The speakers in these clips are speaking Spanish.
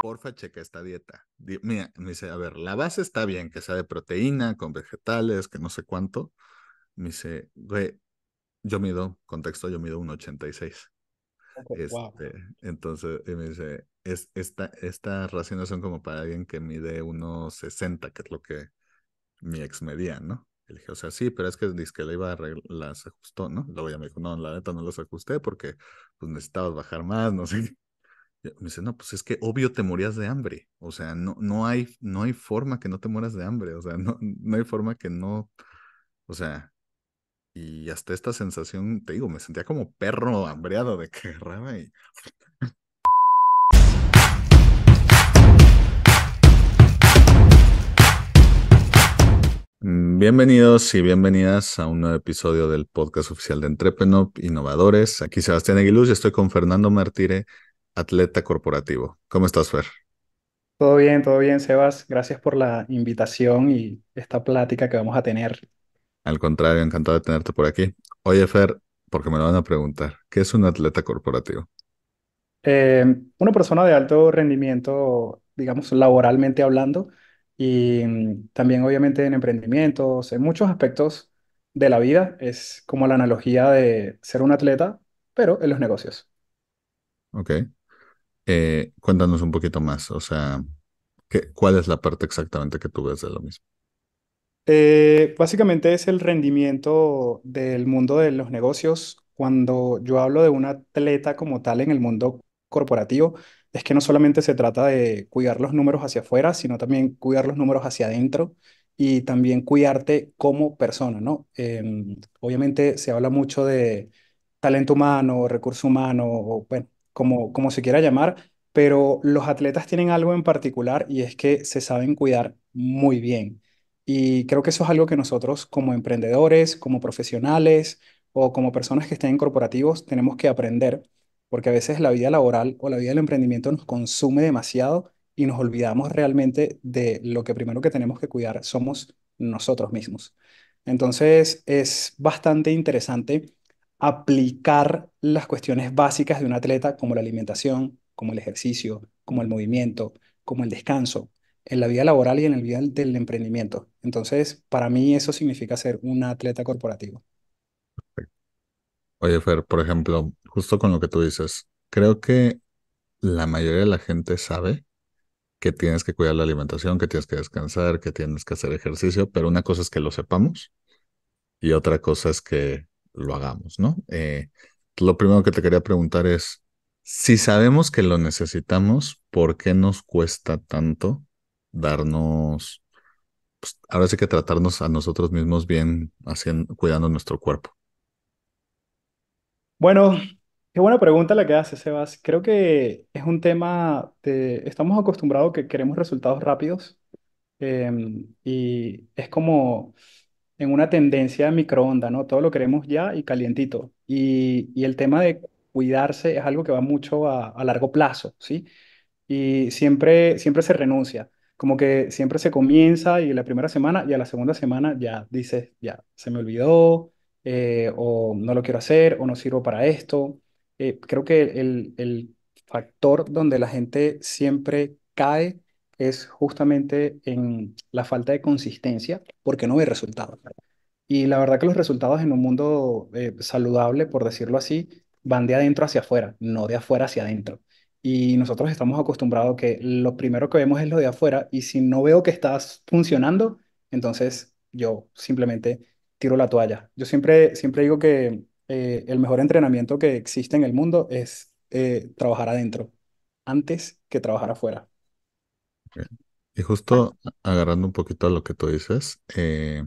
porfa, checa esta dieta. Mira, me dice, a ver, la base está bien, que sea de proteína, con vegetales, que no sé cuánto. Me dice, güey, yo mido, contexto, yo mido un 86. Este, entonces, me dice, es, esta, estas raciones son como para alguien que mide unos 60, que es lo que mi ex medía, ¿no? Le dije, o sea, sí, pero es que dice que iba las ajustó, ¿no? Luego ya me dijo, no, la neta no las ajusté porque pues necesitabas bajar más, no sé eh, me dice, no, pues es que obvio te morías de hambre. O sea, no, no, hay, no hay forma que no te mueras de hambre. O sea, no, no hay forma que no. O sea, y hasta esta sensación, te digo, me sentía como perro hambreado de que agarraba y. Mm, bienvenidos y bienvenidas a un nuevo episodio del podcast oficial de Entrepenop Innovadores. Aquí Sebastián Aguiluz y estoy con Fernando Martire atleta corporativo. ¿Cómo estás, Fer? Todo bien, todo bien, Sebas. Gracias por la invitación y esta plática que vamos a tener. Al contrario, encantado de tenerte por aquí. Oye, Fer, porque me lo van a preguntar, ¿qué es un atleta corporativo? Eh, una persona de alto rendimiento, digamos, laboralmente hablando, y también obviamente en emprendimientos, en muchos aspectos de la vida, es como la analogía de ser un atleta, pero en los negocios. Ok. Eh, cuéntanos un poquito más, o sea, ¿qué, ¿cuál es la parte exactamente que tú ves de lo mismo? Eh, básicamente es el rendimiento del mundo de los negocios. Cuando yo hablo de un atleta como tal en el mundo corporativo, es que no solamente se trata de cuidar los números hacia afuera, sino también cuidar los números hacia adentro y también cuidarte como persona, ¿no? Em, obviamente se habla mucho de talento humano, recurso humano, o, bueno, como, se quiera llamar, pero los atletas tienen algo en particular y es que se saben cuidar muy bien. Y creo que eso es algo que nosotros como emprendedores, como profesionales o como personas que estén en corporativos tenemos que aprender, porque a veces la vida laboral o la vida del emprendimiento nos consume demasiado y nos olvidamos realmente de lo que primero que tenemos que cuidar somos nosotros mismos. Entonces es bastante interesante aplicar las cuestiones básicas de un atleta como la alimentación, como el ejercicio, como el movimiento, como el descanso, en la vida laboral y en el vida del emprendimiento. Entonces, para mí eso significa ser un atleta corporativo. Oye, Fer, por ejemplo, justo con lo que tú dices, creo que la mayoría de la gente sabe que tienes que cuidar la alimentación, que tienes que descansar, que tienes que hacer ejercicio, pero una cosa es que lo sepamos y otra cosa es que lo hagamos, ¿no? Eh, lo primero que te quería preguntar es, si sabemos que lo necesitamos, ¿por qué nos cuesta tanto darnos, pues, ahora sí que tratarnos a nosotros mismos bien, haciendo, cuidando nuestro cuerpo? Bueno, qué buena pregunta la que haces, Sebas. Creo que es un tema de, estamos acostumbrados que queremos resultados rápidos em, y es como en una tendencia de microonda, ¿no? Todo lo queremos ya y calientito. Y, el tema de cuidarse es algo que va mucho a, largo plazo, ¿sí? Y siempre, siempre se renuncia, como que siempre se comienza y la primera semana y a la segunda semana ya dices, ya, se me olvidó, eh, o no lo quiero hacer, o no sirvo para esto. Eh, creo que el, el factor donde la gente siempre cae es justamente en la falta de consistencia porque no ve resultados. Y la verdad que los resultados en un mundo eh, saludable, por decirlo así, van de adentro hacia afuera, no de afuera hacia adentro. Y nosotros estamos acostumbrados que lo primero que vemos es lo de afuera y si no veo que estás funcionando, entonces yo simplemente tiro la toalla. Yo siempre, siempre digo que eh, el mejor entrenamiento que existe en el mundo es eh, trabajar adentro antes que trabajar afuera. Y justo agarrando un poquito a lo que tú dices, eh,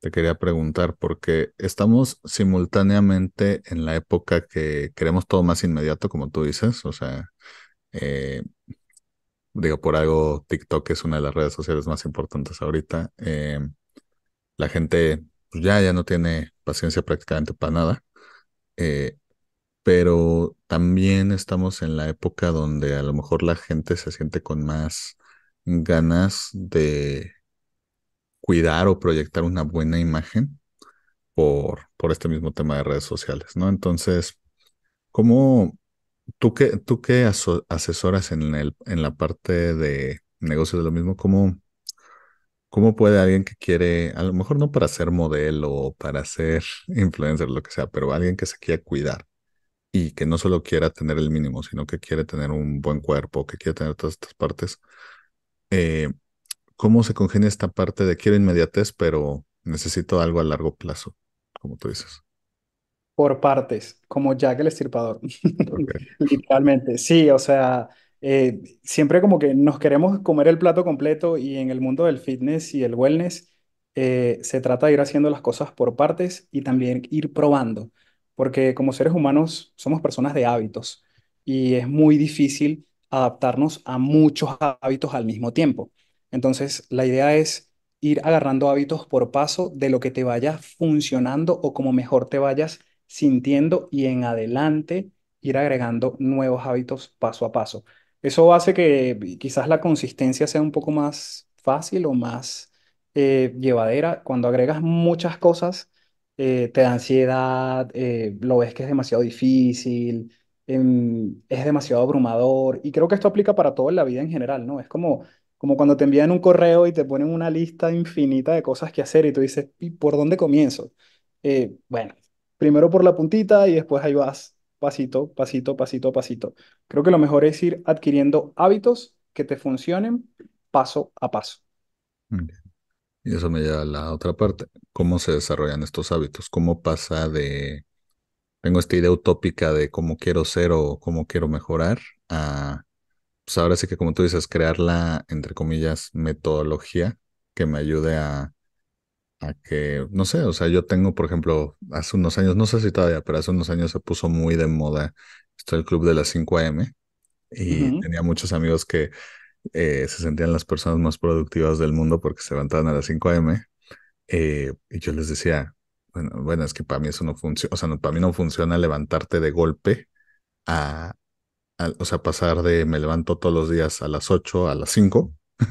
te quería preguntar, porque estamos simultáneamente en la época que queremos todo más inmediato, como tú dices, o sea, eh, digo, por algo TikTok es una de las redes sociales más importantes ahorita. Eh, la gente pues, ya, ya no tiene paciencia prácticamente para nada, pero también estamos en la época donde a lo mejor la gente se siente con más ganas de cuidar o proyectar una buena imagen por, por este mismo tema de redes sociales, ¿no? Entonces, ¿cómo tú qué tú asesoras en, el, en la parte de negocios de lo mismo, cómo, cómo puede alguien que quiere, a lo mejor no para ser modelo, o para ser influencer, lo que sea, pero alguien que se quiera cuidar, y que no solo quiera tener el mínimo, sino que quiere tener un buen cuerpo, que quiere tener todas estas partes, eh, ¿cómo se congenia esta parte de quiero inmediatez, pero necesito algo a largo plazo, como tú dices? Por partes, como Jack el Estirpador, literalmente. Sí, o sea, eh, siempre como que nos queremos comer el plato completo y en el mundo del fitness y el wellness eh, se trata de ir haciendo las cosas por partes y también ir probando porque como seres humanos somos personas de hábitos y es muy difícil adaptarnos a muchos hábitos al mismo tiempo. Entonces, la idea es ir agarrando hábitos por paso de lo que te vaya funcionando o como mejor te vayas sintiendo y en adelante ir agregando nuevos hábitos paso a paso. Eso hace que quizás la consistencia sea un poco más fácil o más eh, llevadera. Cuando agregas muchas cosas, eh, te da ansiedad, eh, lo ves que es demasiado difícil, em, es demasiado abrumador. Y creo que esto aplica para todo en la vida en general, ¿no? Es como, como cuando te envían un correo y te ponen una lista infinita de cosas que hacer y tú dices, ¿y por dónde comienzo? Eh, bueno, primero por la puntita y después ahí vas pasito, pasito, pasito, pasito. Creo que lo mejor es ir adquiriendo hábitos que te funcionen paso a paso. Y eso me lleva a la otra parte. ¿Cómo se desarrollan estos hábitos? ¿Cómo pasa de, tengo esta idea utópica de cómo quiero ser o cómo quiero mejorar a, pues ahora sí que como tú dices, crear la, entre comillas, metodología que me ayude a, a que, no sé, o sea, yo tengo, por ejemplo, hace unos años, no sé si todavía, pero hace unos años se puso muy de moda, esto el club de las 5 AM, y tenía muchos amigos que eh, se sentían las personas más productivas del mundo porque se levantaban a las 5 a.m. Eh, y yo les decía, bueno, bueno, es que para mí eso no funciona, o sea, para mí no funciona levantarte de golpe a, o sea, pasar de me levanto todos los días a las 8 a las 5. o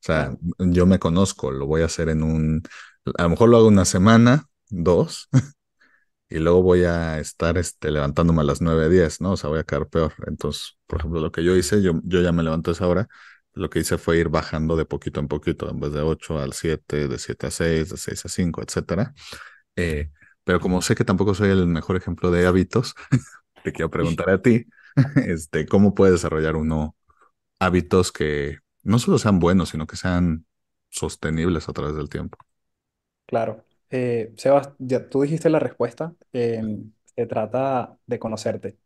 sea, yo me conozco, lo voy a hacer en un, a lo mejor lo hago una semana, dos, y luego voy a estar este, levantándome a las 9, 10, ¿no? O sea, voy a quedar peor. Entonces, por ejemplo, lo que yo hice, yo, yo ya me levanto a esa hora, lo que hice fue ir bajando de poquito en poquito, en vez de 8 al 7, de 7 a 6, de 6 a 5, etcétera. Eh, pero como sé que tampoco soy el mejor ejemplo de hábitos, te quiero preguntar a ti, este, ¿cómo puede desarrollar uno hábitos que no solo sean buenos, sino que sean sostenibles a través del tiempo? Claro. Eh, Sebas, ya tú dijiste la respuesta. Em, se trata de conocerte.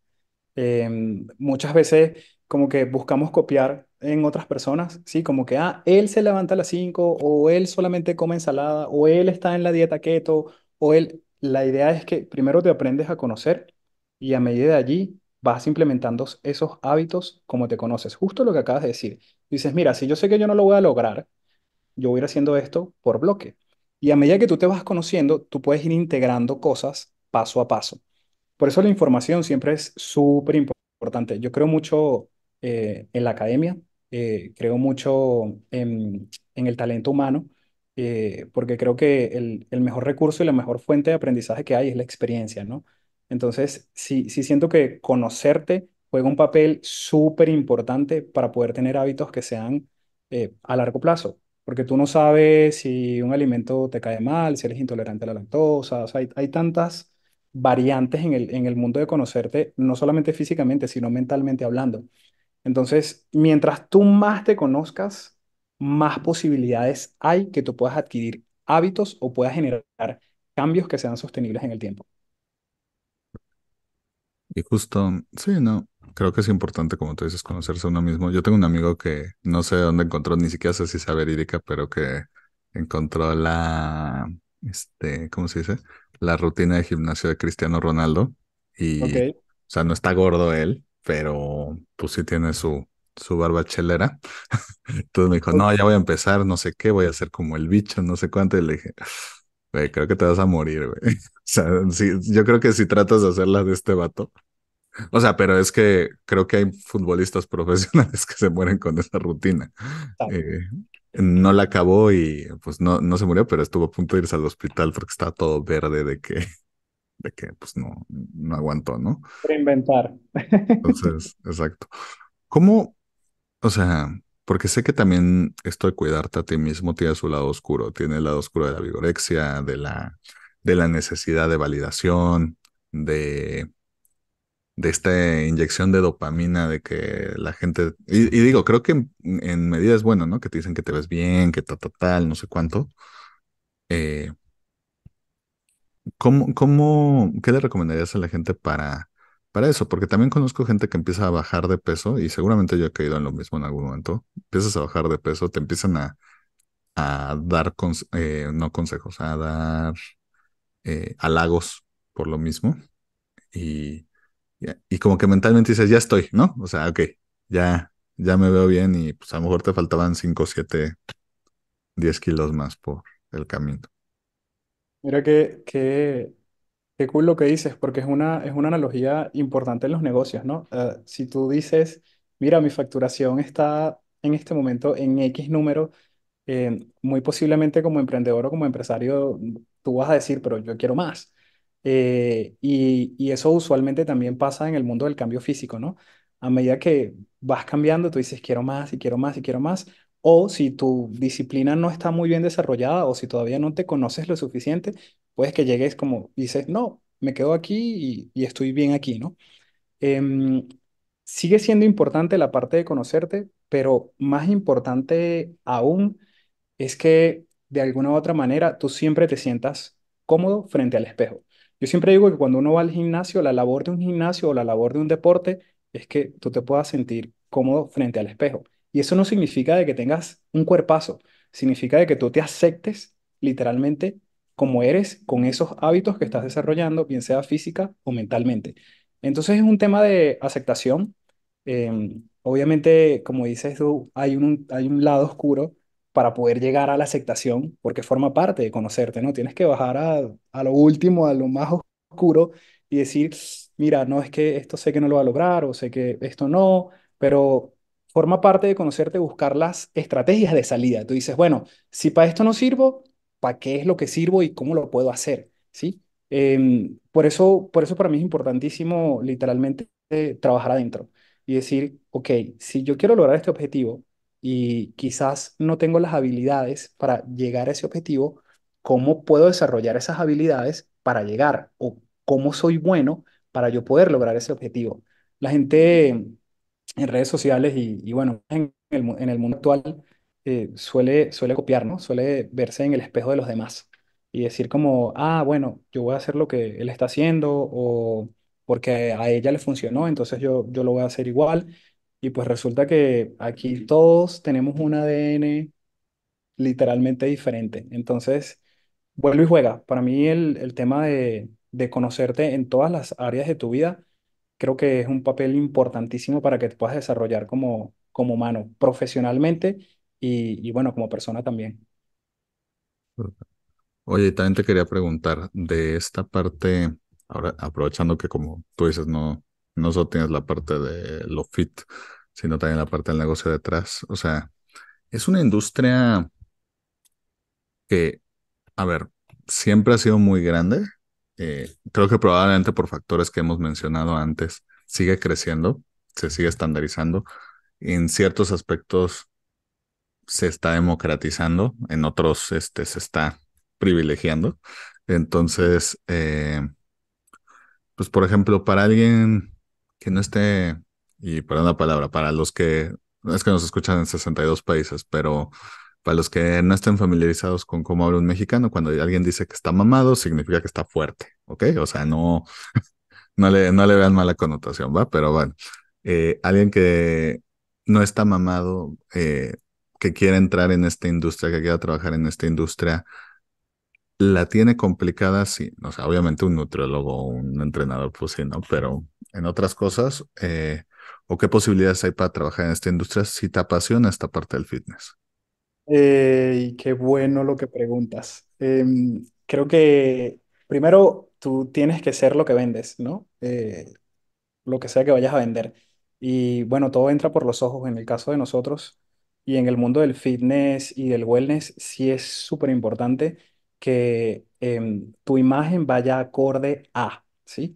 Em, muchas veces como que buscamos copiar en otras personas, ¿sí? Como que, ah, él se levanta a las 5 o él solamente come ensalada o él está en la dieta keto o él... La idea es que primero te aprendes a conocer y a medida de allí vas implementando esos hábitos como te conoces. Justo lo que acabas de decir. Dices, mira, si yo sé que yo no lo voy a lograr, yo voy a ir haciendo esto por bloque. Y a medida que tú te vas conociendo, tú puedes ir integrando cosas paso a paso. Por eso la información siempre es súper importante. Yo creo mucho eh, en la academia, eh, creo mucho en, el talento humano, eh, porque creo que el, mejor recurso y la mejor fuente de aprendizaje que hay es la experiencia, ¿no? Entonces, sí, sí siento que conocerte juega un papel súper importante para poder tener hábitos que sean a largo plazo porque tú no sabes si un alimento te cae mal, si eres intolerante a la lactosa, hay, tantas variantes en el, en el mundo de conocerte, no solamente físicamente, sino mentalmente hablando. Entonces, mientras tú más te conozcas, más posibilidades hay que tú puedas adquirir hábitos o puedas generar cambios que sean sostenibles en el tiempo. Y justo, sí, no, creo que es importante, como tú dices, conocerse a uno mismo. Yo tengo un amigo que no sé dónde encontró, ni siquiera sé si sabe verídica, pero que encontró la, este, ¿cómo se dice? La rutina de gimnasio de Cristiano Ronaldo. Y, o sea, no está gordo él, pero pues sí tiene su, su chelera. Entonces me dijo, no, ya voy a empezar, no sé qué, voy a hacer como el bicho, no sé cuánto. Y le dije, güey, creo que te vas a morir, güey. O sea, sí, yo creo que si tratas de hacerla de este vato, o sea, pero es que creo que hay futbolistas profesionales que se mueren con esa rutina. Eh, no la acabó y pues no, no se murió, pero estuvo a punto de irse al hospital porque estaba todo verde de que, de que pues no, no aguantó, ¿no? Reinventar. Entonces, exacto. ¿Cómo? O sea, porque sé que también esto de cuidarte a ti mismo tiene su lado oscuro, tiene el lado oscuro de la vigorexia, de la, de la necesidad de validación, de de esta inyección de dopamina de que la gente, y, digo, creo que en, medida es bueno, ¿no? Que te dicen que te ves bien, que tal, tal, tal, no sé cuánto. Eh, ¿cómo, qué le recomendarías a la gente para, para eso? Porque también conozco gente que empieza a bajar de peso y seguramente yo he caído en lo mismo en algún momento. Empiezas a bajar de peso, te empiezan a, a dar, eh, no consejos, a dar eh, halagos por lo mismo. Y, y como que mentalmente dices, ya estoy, ¿no? O sea, ok, ya, ya me veo bien y pues a lo mejor te faltaban 5, 7, 10 kilos más por el camino. Mira que, que, qué cool lo que dices, porque es una, es una analogía importante en los negocios, ¿no? Eh, si tú dices, mira, mi facturación está en este momento en X número, eh, muy posiblemente como emprendedor o como empresario, tú vas a decir, pero yo quiero más. Eh, y, eso usualmente también pasa en el mundo del cambio físico, ¿no? A medida que vas cambiando, tú dices, quiero más y quiero más y quiero más. O si tu disciplina no está muy bien desarrollada o si todavía no te conoces lo suficiente, puedes que llegues como dices, no, me quedo aquí y, estoy bien aquí, ¿no? Em, sigue siendo importante la parte de conocerte, pero más importante aún es que de alguna u otra manera tú siempre te sientas cómodo frente al espejo. Yo siempre digo que cuando uno va al gimnasio, la labor de un gimnasio o la labor de un deporte es que tú te puedas sentir cómodo frente al espejo. Y eso no significa de que tengas un cuerpazo, significa de que tú te aceptes literalmente como eres con esos hábitos que estás desarrollando, bien sea física o mentalmente. Entonces es un tema de aceptación. Em, obviamente, como dices tú, hay un, hay un lado oscuro para poder llegar a la aceptación, porque forma parte de conocerte, ¿no? Tienes que bajar a, lo último, a lo más oscuro y decir, mira, no es que esto sé que no lo va a lograr o sé que esto no, pero forma parte de conocerte buscar las estrategias de salida. Tú dices, bueno, si para esto no sirvo, ¿para qué es lo que sirvo y cómo lo puedo hacer? ¿Sí? Em, por, eso, por eso para mí es importantísimo literalmente trabajar adentro y decir, ok, si yo quiero lograr este objetivo, y quizás no tengo las habilidades para llegar a ese objetivo, ¿cómo puedo desarrollar esas habilidades para llegar? ¿O cómo soy bueno para yo poder lograr ese objetivo? La gente en redes sociales y, bueno, en el, en mundo actual eh, suele, suele copiar, ¿no? Suele verse en el espejo de los demás y decir como, ah, bueno, yo voy a hacer lo que él está haciendo o porque a ella le funcionó, entonces yo, yo lo voy a hacer igual. Y pues resulta que aquí todos tenemos un ADN literalmente diferente. Entonces, vuelvo y juega. Para mí el, tema de, conocerte en todas las áreas de tu vida, creo que es un papel importantísimo para que te puedas desarrollar como, como humano, profesionalmente y, bueno, como persona también. Oye, también te quería preguntar de esta parte, ahora aprovechando que como tú dices, no, no solo tienes la parte de lo fit, sino también la parte del negocio detrás. O sea, es una industria que, a ver, siempre ha sido muy grande. Eh, creo que probablemente por factores que hemos mencionado antes, sigue creciendo, se sigue estandarizando. En ciertos aspectos se está democratizando, en otros este, se está privilegiando. Entonces, eh, pues por ejemplo, para alguien que no esté y para una palabra, para los que, es que nos escuchan en 62 países, pero para los que no estén familiarizados con cómo habla un mexicano, cuando alguien dice que está mamado, significa que está fuerte, ¿ok? O sea, no, no, le, no le vean mala connotación, ¿va? Pero bueno, eh, alguien que no está mamado, eh, que quiere entrar en esta industria, que quiera trabajar en esta industria, la tiene complicada, sí. O sea, obviamente un nutriólogo, un entrenador, pues sí, ¿no? Pero en otras cosas, eh, ¿o qué posibilidades hay para trabajar en esta industria si te apasiona esta parte del fitness? Eh, qué bueno lo que preguntas. Em, creo que primero tú tienes que ser lo que vendes, ¿no? Eh, lo que sea que vayas a vender. Y bueno, todo entra por los ojos en el caso de nosotros. Y en el mundo del fitness y del wellness sí es súper importante que em, tu imagen vaya acorde a, ¿sí?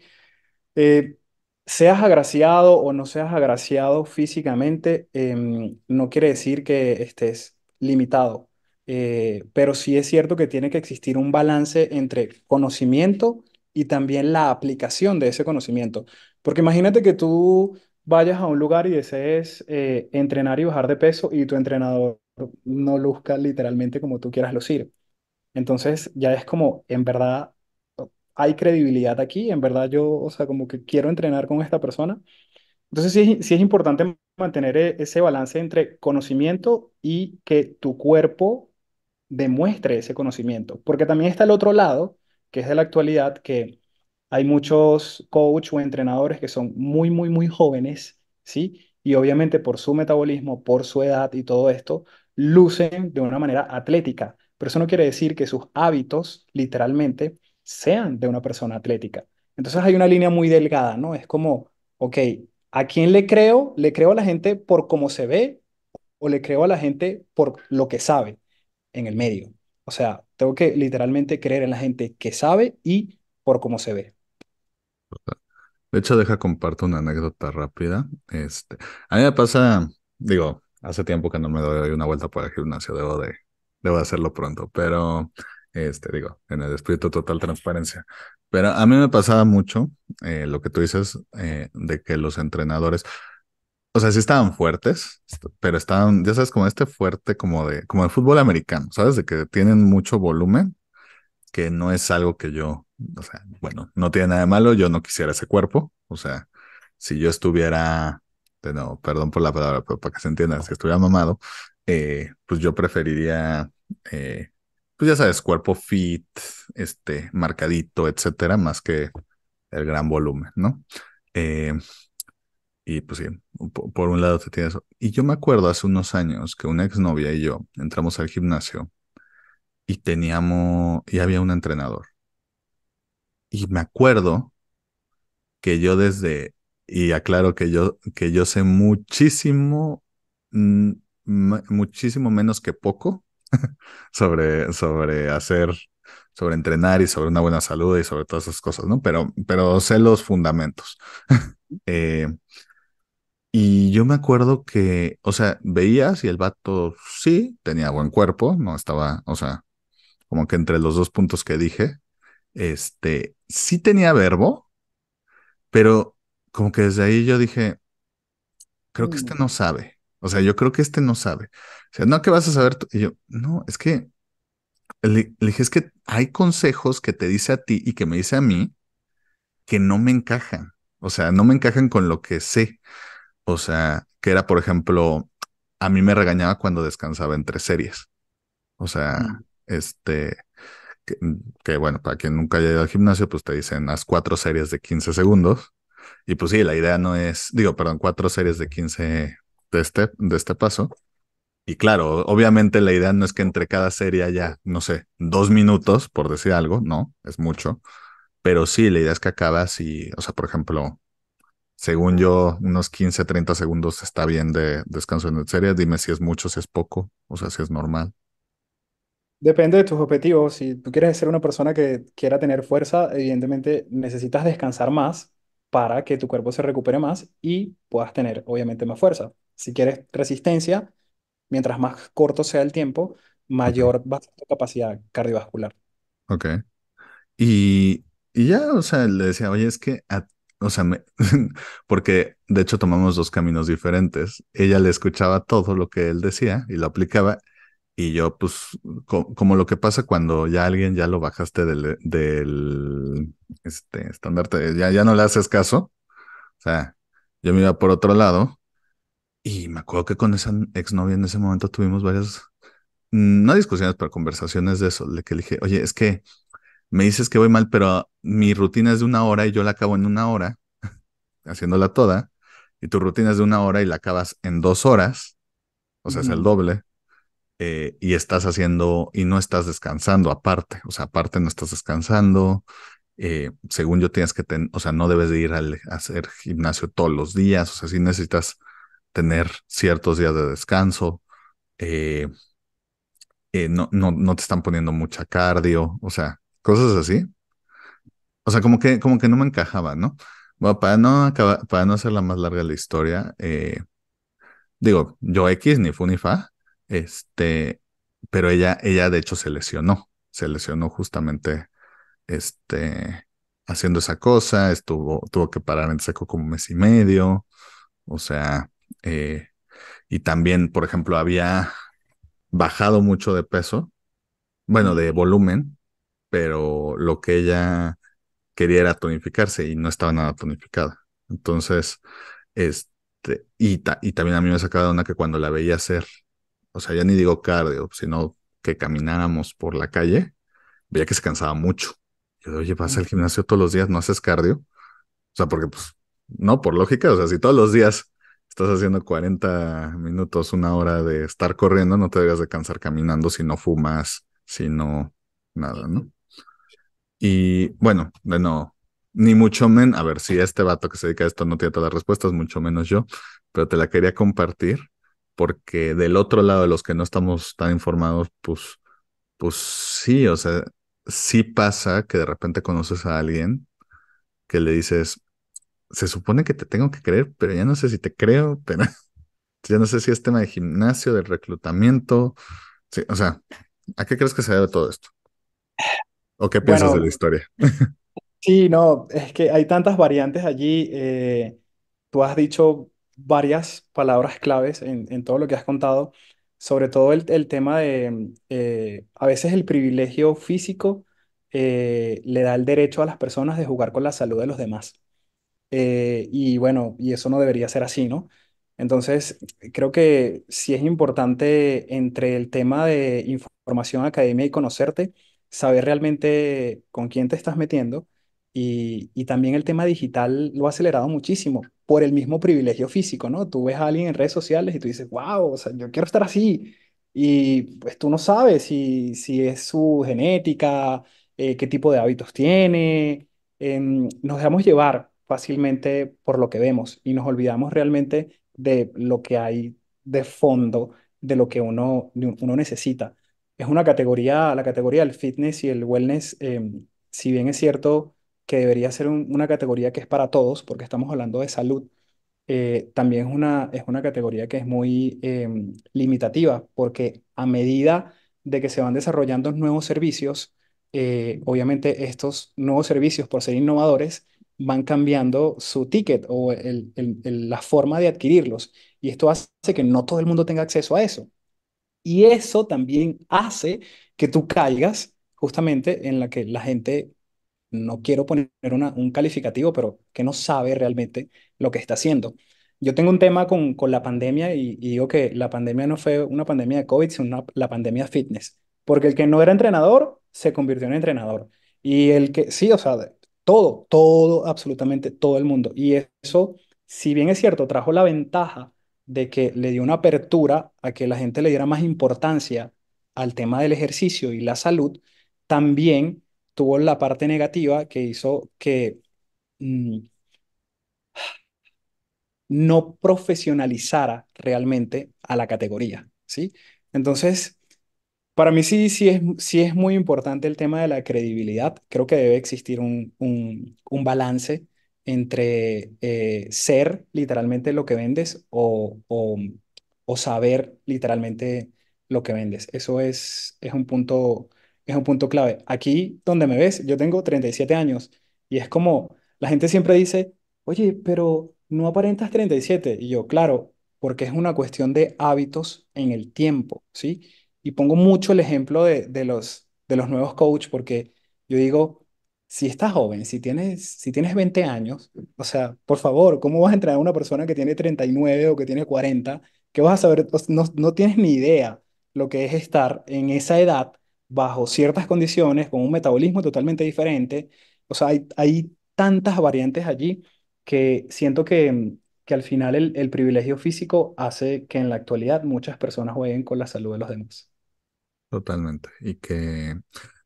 Eh, seas agraciado o no seas agraciado físicamente, em, no quiere decir que estés limitado, eh, pero sí es cierto que tiene que existir un balance entre conocimiento y también la aplicación de ese conocimiento. Porque imagínate que tú vayas a un lugar y desees eh, entrenar y bajar de peso y tu entrenador no luzca literalmente como tú quieras lucir entonces ya es como, en verdad, hay credibilidad aquí, en verdad yo, o sea, como que quiero entrenar con esta persona. Entonces sí, sí es importante mantener e-, ese balance entre conocimiento y que tu cuerpo demuestre ese conocimiento, porque también está el otro lado, que es de la actualidad, que hay muchos coach o entrenadores que son muy, muy, muy jóvenes, ¿sí? Y obviamente por su metabolismo, por su edad y todo esto, lucen de una manera atlética. Pero eso no quiere decir que sus hábitos, literalmente, sean de una persona atlética. Entonces hay una línea muy delgada, ¿no? Es como, ok, ¿a quién le creo? ¿Le creo a la gente por cómo se ve o le creo a la gente por lo que sabe en el medio? O sea, tengo que literalmente creer en la gente que sabe y por cómo se ve. De hecho, deja comparto una anécdota rápida. Este, a mí me pasa, digo, hace tiempo que no me doy una vuelta por el gimnasio, de de debo hacerlo pronto, pero este, digo, en el espíritu total transparencia. Pero a mí me pasaba mucho eh, lo que tú dices eh, de que los entrenadores, o sea, sí estaban fuertes, pero estaban, ya sabes, como este fuerte como de, como el fútbol americano, ¿sabes? De que tienen mucho volumen, que no es algo que yo, o sea, bueno, no tiene nada de malo, yo no quisiera ese cuerpo, o sea, si yo estuviera, de perdón por la palabra, pero para que se entienda, si estuviera mamado, eh, pues yo preferiría, eh, pues ya sabes, cuerpo fit, este, marcadito, etcétera, más que el gran volumen, ¿no? Eh, y pues sí, por un lado te tienes. Y yo me acuerdo hace unos años que una exnovia y yo entramos al gimnasio y teníamos, y había un entrenador. Y me acuerdo que yo desde, y aclaro que yo, que yo sé muchísimo mm, muchísimo menos que poco sobre, sobre hacer, sobre entrenar y sobre una buena salud y sobre todas esas cosas, ¿no? Pero, pero sé los fundamentos. Eh, y yo me acuerdo que, o sea, veía si el vato sí tenía buen cuerpo, no estaba, o sea, como que entre los dos puntos que dije, este, sí tenía verbo, pero como que desde ahí yo dije, creo que este mm. no sabe. O sea, yo creo que este no sabe. O sea, no, ¿qué vas a saber? Y yo, no, es que le, dije, es que hay consejos que te dice a ti y que me dice a mí que no me encajan. O sea, no me encajan con lo que sé. O sea, que era, por ejemplo, a mí me regañaba cuando descansaba entre series. O sea, mm. este, que, bueno, para quien nunca haya ido al gimnasio, pues te dicen haz cuatro series de 15 segundos. Y pues sí, la idea no es, digo, perdón, cuatro series de 15 de este, de este paso. Y claro, obviamente la idea no es que entre cada serie haya, no sé, dos minutos, por decir algo, no, es mucho. Pero sí, la idea es que acabas y, o sea, por ejemplo, según yo, unos 15, 30 segundos está bien de descanso en serie. Dime si es mucho, si es poco, o sea, si es normal. Depende de tus objetivos. Si tú quieres ser una persona que quiera tener fuerza, evidentemente necesitas descansar más, para que tu cuerpo se recupere más y puedas tener obviamente más fuerza. Si quieres resistencia, mientras más corto sea el tiempo, mayor va a ser tu capacidad cardiovascular. Ok. Y, ya, o sea, le decía, oye, es que, o sea, porque de hecho tomamos dos caminos diferentes. Ella le escuchaba todo lo que él decía y lo aplicaba y yo, pues, como lo que pasa cuando ya alguien ya lo bajaste del, del este, estandarte, ya, ya no le haces caso. O sea, yo me iba por otro lado y me acuerdo que con esa exnovia en ese momento tuvimos varias, mm, no discusiones, pero conversaciones de eso, de que le dije, oye, es que me dices que voy mal, pero mi rutina es de una hora y yo la acabo en una hora, haciéndola toda, y tu rutina es de una hora y la acabas en dos horas, o sea, es el doble. Eh, y estás haciendo y no estás descansando aparte, o sea, aparte no estás descansando. Eh, según yo tienes que tener, o sea, no debes de ir al, a hacer gimnasio todos los días, o sea, sí necesitas tener ciertos días de descanso, eh, no, no, no te están poniendo mucha cardio, o sea, cosas así. O sea, como que, como que no me encajaba, ¿no? Bueno, para no, para no la más larga la historia, digo, yo X ni fu ni fa, este, pero ella, ella de hecho se lesionó, se lesionó justamente este, haciendo esa cosa, estuvo, tuvo que parar en seco como un mes y medio, o sea, eh, y también, por ejemplo, había bajado mucho de peso, bueno, de volumen, pero lo que ella quería era tonificarse y no estaba nada tonificada. Entonces, este, y, y también a mí me sacaba una que cuando la veía hacer o sea, ya ni digo cardio, sino que camináramos por la calle, veía que se cansaba mucho. Yo, oye, vas al gimnasio todos los días, no haces cardio. O sea, porque pues, no, por lógica, o sea, si todos los días estás haciendo 40 minutos, una hora de estar corriendo, no te debes de cansar caminando si no fumas, si no nada, ¿no? Y bueno, de no, ni mucho menos, a ver, si este vato que se dedica a esto no tiene todas las respuestas, mucho menos yo, pero te la quería compartir porque del otro lado de los que no estamos tan informados, pues, pues sí, o sea, sí pasa que de repente conoces a alguien que le dices, se supone que te tengo que creer, pero ya no sé si te creo, pero ya no sé si es tema de gimnasio, del reclutamiento, o sea, ¿a qué crees que se debe todo esto? ¿O qué piensas de la historia? sí, no, es que hay tantas variantes allí. Eh, tú has dicho varias palabras claves en, todo lo que has contado, sobre todo el, tema de eh, a veces el privilegio físico eh, le da el derecho a las personas de jugar con la salud de los demás. Eh, y bueno, y eso no debería ser así, ¿no? Entonces, creo que sí es importante entre el tema de información, academia y conocerte, saber realmente con quién te estás metiendo. Y, y también el tema digital lo ha acelerado muchísimo por el mismo privilegio físico, ¿no? Tú ves a alguien en redes sociales y tú dices, wow, o yo quiero estar así. Y pues tú no sabes si, si es su genética, eh, qué tipo de hábitos tiene. Em, nos dejamos llevar fácilmente por lo que vemos y nos olvidamos realmente de lo que hay de fondo, de lo que uno, uno necesita. Es una categoría, la categoría del fitness y el wellness, em, si bien es cierto, que debería ser una categoría que es para todos, porque estamos hablando de salud, eh, también es una, es una categoría que es muy em, limitativa, porque a medida de que se van desarrollando nuevos servicios, eh, obviamente estos nuevos servicios, por ser innovadores, van cambiando su ticket o la forma de adquirirlos. Y esto hace que no todo el mundo tenga acceso a eso. Y eso también hace que tú caigas justamente en la que la gente no quiero poner una, un calificativo, pero que no sabe realmente lo que está haciendo. Yo tengo un tema con, la pandemia y, digo que la pandemia no fue una pandemia de COVID, sino la pandemia fitness, porque el que no era entrenador se convirtió en entrenador. Y el que, sí, o sea, todo, todo, absolutamente todo el mundo. Y eso, si bien es cierto, trajo la ventaja de que le dio una apertura a que la gente le diera más importancia al tema del ejercicio y la salud, también tuvo la parte negativa que hizo que mm, no profesionalizara realmente a la categoría, ¿sí? Entonces, para mí sí, sí, es, sí es muy importante el tema de la credibilidad. Creo que debe existir un, un, balance entre eh, ser literalmente lo que vendes o, o, saber literalmente lo que vendes. Eso es, es un punto es un punto clave. Aquí donde me ves, yo tengo 37 años y es como, la gente siempre dice, oye, pero no aparentas 37. Y yo, claro, porque es una cuestión de hábitos en el tiempo, ¿sí? Y pongo mucho el ejemplo de, los, de los nuevos coaches porque yo digo, si estás joven, si tienes, si tienes 20 años, o sea, por favor, ¿cómo vas a entrenar a una persona que tiene 39 o que tiene 40? ¿qué vas a saber? No, no tienes ni idea lo que es estar en esa edad bajo ciertas condiciones, con un metabolismo totalmente diferente. O sea, hay, hay tantas variantes allí que siento que, que al final el, el, privilegio físico hace que en la actualidad muchas personas jueguen con la salud de los demás. Totalmente. Y que,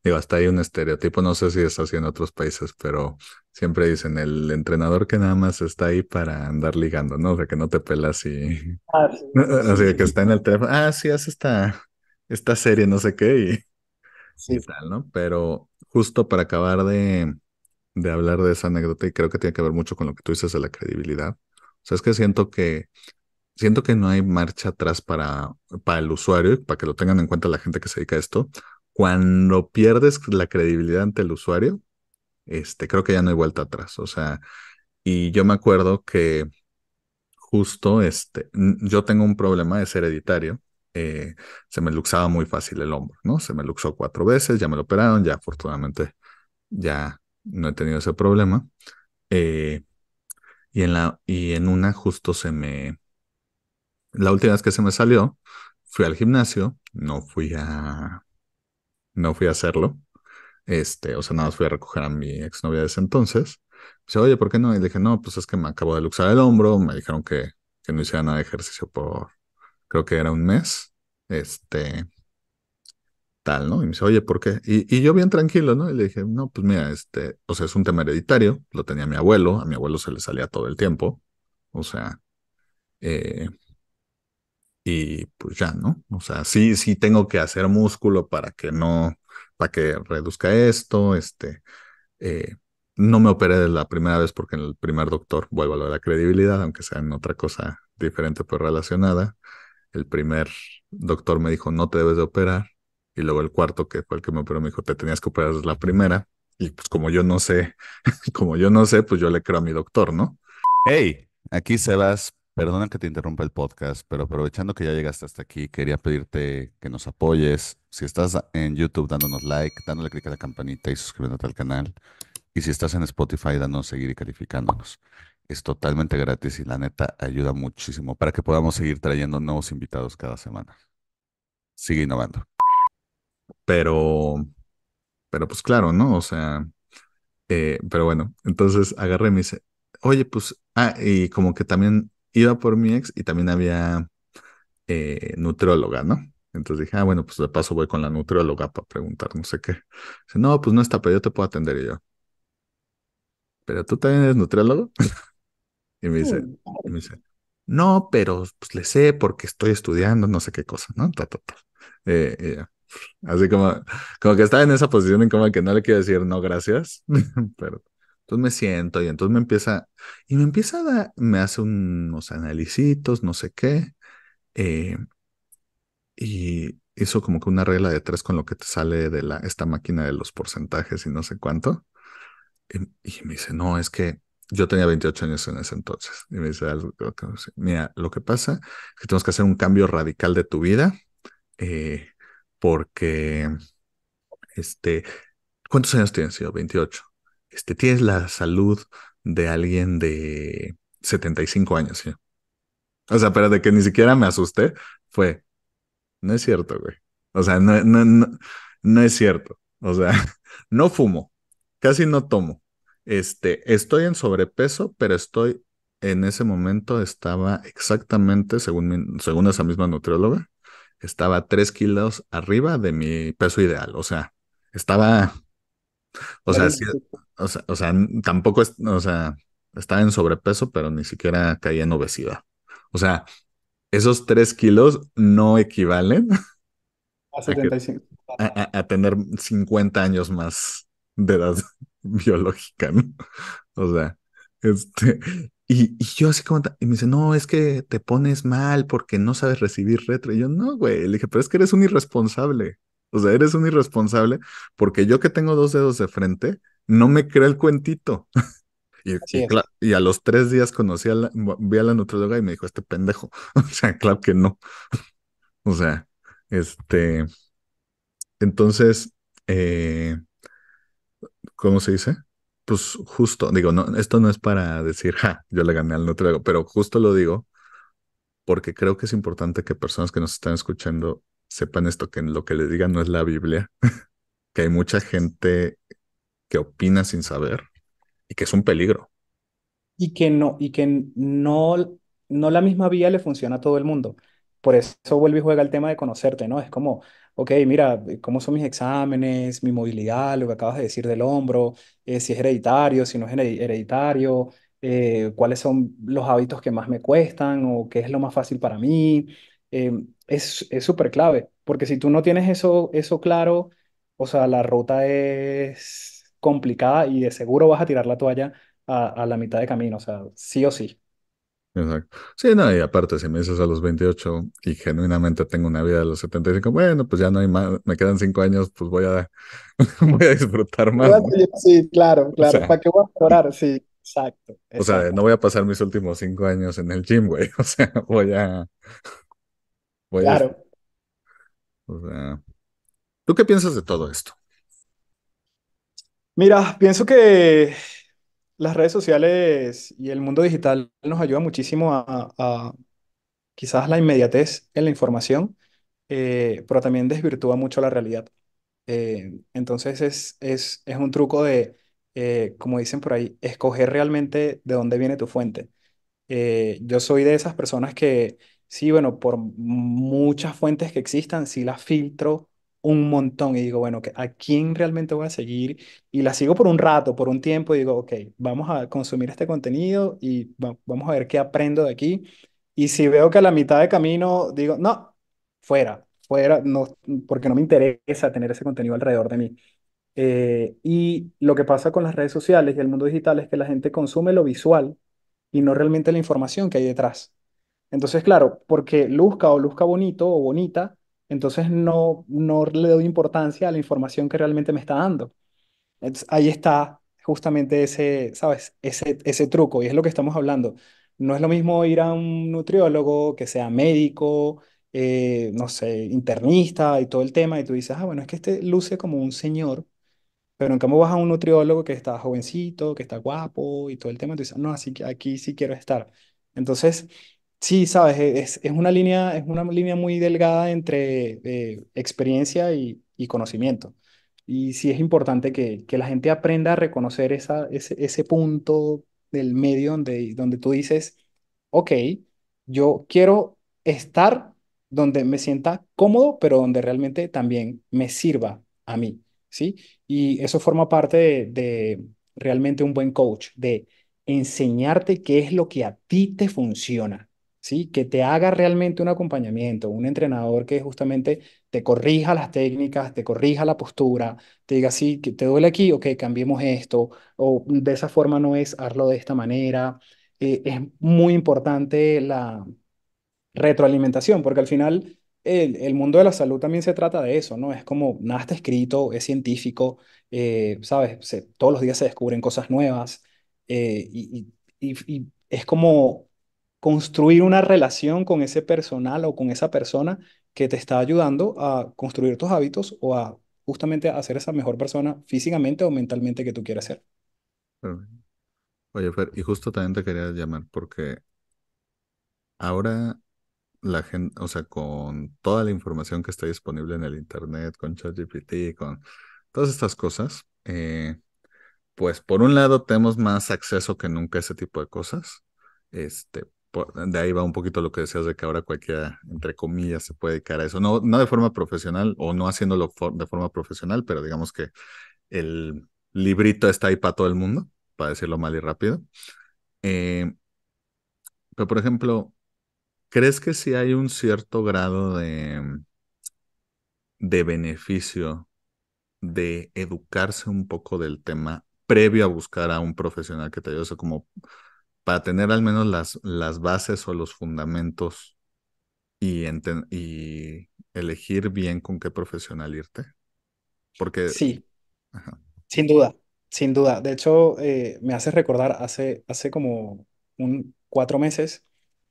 digo, hasta hay un estereotipo, no sé si es así en otros países, pero siempre dicen el entrenador que nada más está ahí para andar ligando, ¿no? O sea, que no te pelas y... Ah, así que está en el teléfono, ah, sí, hace esta, esta serie, no sé qué, y sí. ¿no? Pero justo para acabar de, hablar de esa anécdota, y creo que tiene que ver mucho con lo que tú dices de la credibilidad. O sea, es que siento que siento que no hay marcha atrás para, para el usuario para que lo tengan en cuenta la gente que se dedica a esto. Cuando pierdes la credibilidad ante el usuario, este, creo que ya no hay vuelta atrás. O sea, y yo me acuerdo que justo este, yo tengo un problema de ser hereditario eh, se me luxaba muy fácil el hombro, ¿no? Se me luxó cuatro veces, ya me lo operaron, ya afortunadamente ya no he tenido ese problema. Eh, y, en la, y en una justo se me... La última vez que se me salió, fui al gimnasio, no fui a... No fui a hacerlo. Este, o sea, nada más fui a recoger a mi exnovia de ese entonces. Dice, oye, ¿por qué no? Y le dije, no, pues es que me acabo de luxar el hombro, me dijeron que, que no hiciera nada de ejercicio por, creo que era un mes, este, tal, ¿no? Y me dice, oye, ¿por qué? Y, yo bien tranquilo, ¿no? Y le dije, no, pues mira, este, o sea, es un tema hereditario, lo tenía mi abuelo, a mi abuelo se le salía todo el tiempo, o sea, eh, y pues ya, ¿no? O sea, sí, sí tengo que hacer músculo para que no, para que reduzca esto, este, eh, no me operé de la primera vez porque en el primer doctor vuelvo a lo de la credibilidad, aunque sea en otra cosa diferente pero relacionada el primer doctor me dijo, no te debes de operar. Y luego el cuarto, que fue el que me operó, me dijo, te tenías que operar es la primera. Y pues como yo no sé, como yo no sé, pues yo le creo a mi doctor, ¿no? Hey, aquí Sebas. Perdona que te interrumpa el podcast, pero aprovechando que ya llegaste hasta aquí, quería pedirte que nos apoyes. Si estás en YouTube dándonos like, dándole clic a la campanita y suscribiéndote al canal. Y si estás en Spotify, danos seguir y calificándonos. Es totalmente gratis y la neta ayuda muchísimo para que podamos seguir trayendo nuevos invitados cada semana. Sigue innovando. Pero, pero pues claro, ¿no? O sea, eh, pero bueno, entonces agarré y me dice, oye, pues, ah, y como que también iba por mi ex y también había eh, nutrióloga, ¿no? Entonces dije, ah, bueno, pues de paso voy con la nutrióloga para preguntar, no sé qué. Dice, no, pues no está, pero yo te puedo atender y yo. ¿Pero tú también eres nutriólogo? Y me dice, me dice no, pero pues, le sé porque estoy estudiando, no sé qué cosa, ¿no? Eh, eh, así como, como que estaba en esa posición en como que no le quiero decir no, gracias, pero entonces me siento y entonces me empieza, y me empieza a dar, me hace unos analicitos no sé qué, eh, y hizo como que una regla de tres con lo que te sale de la, esta máquina de los porcentajes y no sé cuánto. y me dice, no, es que yo tenía 28 años en ese entonces. Y me dice, mira, lo que pasa es que tenemos que hacer un cambio radical de tu vida, eh, porque, este, ¿cuántos años tienes? Yo, 28. Este, tienes la salud de alguien de 75 años, ya O sea, pero de que ni siquiera me asusté, fue, no es cierto, güey. O sea, no, no, no es cierto. O sea, no fumo, casi no tomo este, estoy en sobrepeso, pero estoy en ese momento estaba exactamente, según, según esa misma nutrióloga, estaba tres kilos arriba de mi peso ideal. O sea, estaba. O sea, o sea, tampoco o sea, estaba en sobrepeso, pero ni siquiera caía en obesidad. O sea, esos tres kilos no equivalen a, a, tener 50 años más de edad. biológica, ¿no? O sea, este, y, yo así como, y me dice, no, es que te pones mal porque no sabes recibir retro. Y yo, no, güey, le dije, pero es que eres un irresponsable. O sea, eres un irresponsable porque yo que tengo dos dedos de frente, no me creo el cuentito. y, a los tres días conocí a la, vi a la nutrióloga y me dijo, este pendejo. o sea, claro que no. o sea, este, entonces, eh, ¿cómo se dice? Pues justo, digo, no, esto no es para decir, ja, yo le gané al nutriólogo, pero justo lo digo porque creo que es importante que personas que nos están escuchando sepan esto, que lo que les diga no es la Biblia, que hay mucha gente que opina sin saber y que es un peligro. Y que no, y que no, no la misma vía le funciona a todo el mundo. Por eso vuelve y juega el tema de conocerte, ¿no? Es como, ok, mira, cómo son mis exámenes, mi movilidad, lo que acabas de decir del hombro, eh, si es hereditario, si no es hereditario, eh, cuáles son los hábitos que más me cuestan o qué es lo más fácil para mí. Eh, es súper clave, porque si tú no tienes eso, eso claro, o sea, la ruta es complicada y de seguro vas a tirar la toalla a, a la mitad de camino, o sea, sí o sí. Exacto. Sí, no, y aparte, si me dices a los 28 y genuinamente tengo una vida de los 75, bueno, pues ya no hay más, me quedan 5 años, pues voy a, voy a disfrutar más. Sí, claro, claro, ¿para que voy a mejorar? Sí, exacto, O sea, no voy a pasar mis últimos 5 años en el gym, güey, o sea, voy a... Voy claro. o sea, ¿tú qué piensas de todo esto? Mira, pienso que las redes sociales y el mundo digital nos ayuda muchísimo a, quizás la inmediatez en la información, eh, pero también desvirtúa mucho la realidad. Eh, entonces es, un truco de, eh, como dicen por ahí, escoger realmente de dónde viene tu fuente. yo soy de esas personas que, sí, bueno, por muchas fuentes que existan, sí las filtro un montón y digo, bueno, ¿a quién realmente voy a seguir? Y la sigo por un rato, por un tiempo, y digo, ok, vamos a consumir este contenido y vamos a ver qué aprendo de aquí. Y si veo que a la mitad de camino digo, no, fuera, fuera, no, porque no me interesa tener ese contenido alrededor de mí. Eh, y lo que pasa con las redes sociales y el mundo digital es que la gente consume lo visual y no realmente la información que hay detrás. Entonces, claro, porque luzca o luzca bonito o bonita, entonces no, no le doy importancia a la información que realmente me está dando. ahí está justamente ese, ¿sabes? Ese, ese truco y es lo que estamos hablando. No es lo mismo ir a un nutriólogo que sea médico, eh, no sé, internista y todo el tema, y tú dices, ah, bueno, es que este luce como un señor, pero en cambio vas a un nutriólogo que está jovencito, que está guapo y todo el tema, y tú dices, no, así que aquí sí quiero estar. Entonces, Sí, sabes, e, es, una línea, es una línea muy delgada entre eh, experiencia y, conocimiento. Y sí es importante que, la gente aprenda a reconocer ese, punto del medio donde, donde tú dices, ok, yo quiero estar donde me sienta cómodo, pero donde realmente también me sirva a mí, ¿sí? Y eso forma parte de realmente un buen coach, de enseñarte qué es lo que a ti te funciona. ¿sí? Que te haga realmente un acompañamiento, un entrenador que justamente te corrija las técnicas, te corrija la postura, te diga, sí, que te duele aquí, ok, cambiemos esto, o de esa forma no es, hazlo de esta manera. Eh, es muy importante la retroalimentación, porque al final... El, mundo de la salud también se trata de eso, ¿no? Es como nada está escrito, es científico, eh, ¿sabes? todos los días se descubren cosas nuevas eh, y, es como construir una relación con ese personal o con esa persona que te está ayudando a construir tus hábitos o a justamente a ser esa mejor persona físicamente o mentalmente que tú quieres ser. Oye, Fer, y justo también te quería llamar porque ahora la gente, o sea, con toda la información que está disponible en el Internet, con ChatGPT, con todas estas cosas, eh, pues por un lado tenemos más acceso que nunca a ese tipo de cosas, este, de ahí va un poquito lo que decías de que ahora cualquiera, entre comillas, se puede dedicar a eso. No, no de forma profesional o no haciéndolo de forma profesional, pero digamos que el librito está ahí para todo el mundo, para decirlo mal y rápido. Eh, pero, por ejemplo, ¿crees que si hay un cierto grado de, de beneficio de educarse un poco del tema previo a buscar a un profesional que te ayude? O sea, como para tener al menos las, las bases o los fundamentos y, y elegir bien con qué profesional irte? Porque... Sí, sin duda, sin duda. De hecho, eh, me hace recordar hace, hace como un, cuatro meses.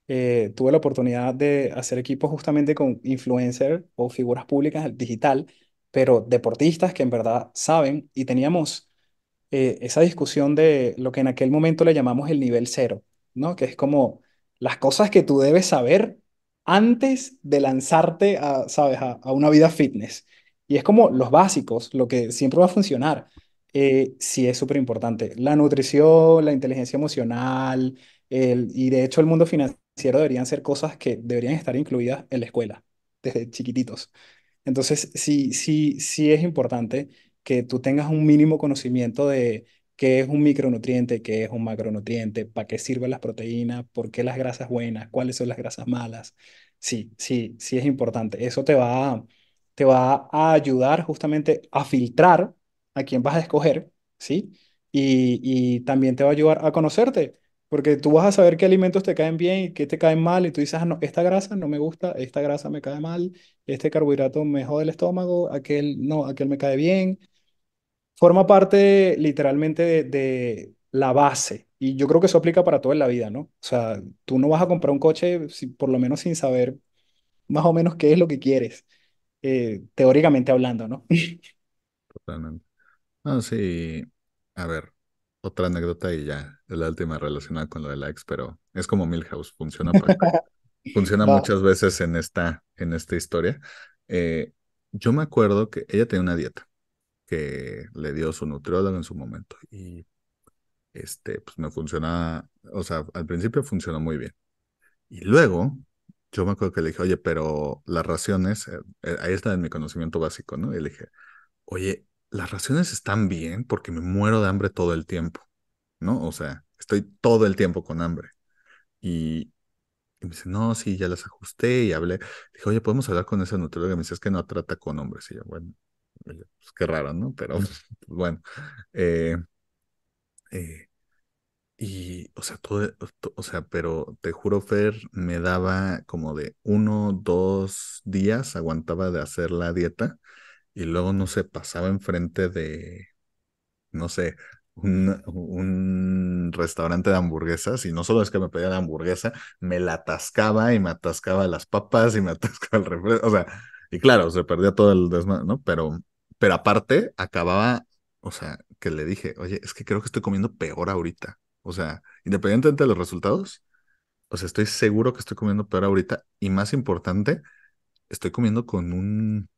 Eh, tuve la oportunidad de hacer equipo justamente con influencers o figuras públicas digital, pero deportistas que en verdad saben y teníamos eh, esa discusión de lo que en aquel momento le llamamos el nivel cero, ¿no? Que es como las cosas que tú debes saber antes de lanzarte a, ¿sabes? a, una vida fitness. Y es como los básicos, lo que siempre va a funcionar. Eh, sí, es súper importante. La nutrición, la inteligencia emocional, y de hecho el mundo financiero deberían ser cosas que deberían estar incluidas en la escuela, desde chiquititos. Entonces, sí, sí, sí es importante que tú tengas un mínimo conocimiento de qué es un micronutriente, qué es un macronutriente, para qué sirven las proteínas, por qué las grasas buenas, cuáles son las grasas malas. Sí, sí, sí es importante. Eso te va, te va a ayudar justamente a filtrar a quién vas a escoger, ¿sí? Y, también te va a ayudar a conocerte, porque tú vas a saber qué alimentos te caen bien y qué te caen mal, y tú dices, ah, no, esta grasa no me gusta, esta grasa me cae mal, este carbohidrato me jode el estómago, aquel no, aquel me cae bien, forma parte literalmente de, la base. Y yo creo que eso aplica para toda la vida, ¿no? O sea, tú no vas a comprar un coche por lo menos sin saber más o menos qué es lo que quieres, eh, teóricamente hablando, ¿no? Totalmente. No, sí. A ver, otra anécdota y ya, la última relacionada con lo de la ex, pero es como Milhouse, funciona, funciona muchas veces en esta, en esta historia. Eh, yo me acuerdo que ella tenía una dieta le dio su nutriólogo en su momento. Y este, pues me funciona, o sea, al principio funcionó muy bien. Y luego, yo me acuerdo que le dije, oye, pero las raciones, eh, eh, ahí está en mi conocimiento básico, ¿no? Y le dije, oye, las raciones están bien porque me muero de hambre todo el tiempo, ¿no? O sea, estoy todo el tiempo con hambre. Y, me dice, no, sí, ya las ajusté y hablé. Dije, oye, podemos hablar con ese nutriólogo. Y me dice, es que no trata con hombres. Y yo, bueno, es pues, qué raro, ¿no? Pero pues, bueno. Eh, eh, y, o sea, todo, o sea, pero te juro, Fer, me daba como de uno, dos días, aguantaba de hacer la dieta y luego, no sé, pasaba enfrente de, no sé, un, un, restaurante de hamburguesas y no solo es que me pedía la hamburguesa, me la atascaba y me atascaba las papas y me atascaba el refresco, o sea, y claro, se perdía todo el desmadre, ¿no? Pero pero aparte, acababa, o sea, que le dije, oye, es que creo que estoy comiendo peor ahorita. O sea, independientemente de los resultados, o sea, estoy seguro que estoy comiendo peor ahorita. Y más importante, estoy comiendo con un,